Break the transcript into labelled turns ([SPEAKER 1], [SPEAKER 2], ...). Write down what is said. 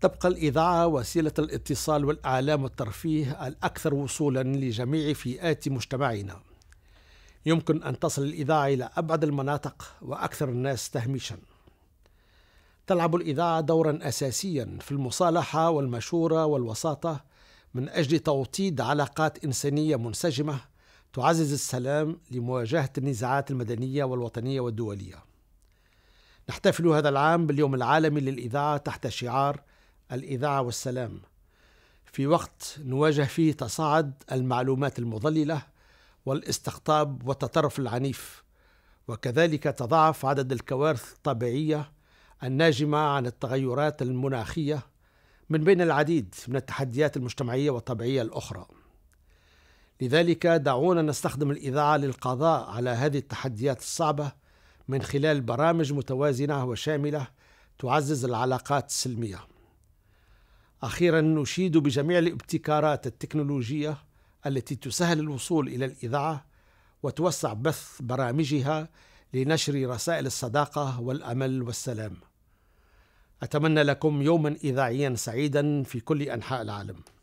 [SPEAKER 1] تبقى الإذاعة وسيلة الاتصال والإعلام والترفيه الأكثر وصولا لجميع فئات مجتمعنا يمكن أن تصل الإذاعة إلى أبعد المناطق وأكثر الناس تهميشا تلعب الإذاعة دورا أساسيا في المصالحة والمشورة والوساطة من أجل توطيد علاقات إنسانية منسجمة تعزز السلام لمواجهة النزاعات المدنية والوطنية والدولية نحتفل هذا العام باليوم العالمي للإذاعة تحت شعار الإذاعة والسلام في وقت نواجه فيه تصاعد المعلومات المضللة والاستقطاب والتطرف العنيف وكذلك تضاعف عدد الكوارث الطبيعية الناجمة عن التغيرات المناخية من بين العديد من التحديات المجتمعية والطبيعية الأخرى لذلك دعونا نستخدم الإذاعة للقضاء على هذه التحديات الصعبة من خلال برامج متوازنة وشاملة تعزز العلاقات السلميه أخيرا نشيد بجميع الابتكارات التكنولوجية التي تسهل الوصول إلى الإذاعة وتوسع بث برامجها لنشر رسائل الصداقة والأمل والسلام. أتمنى لكم يوما إذاعيا سعيدا في كل أنحاء العالم.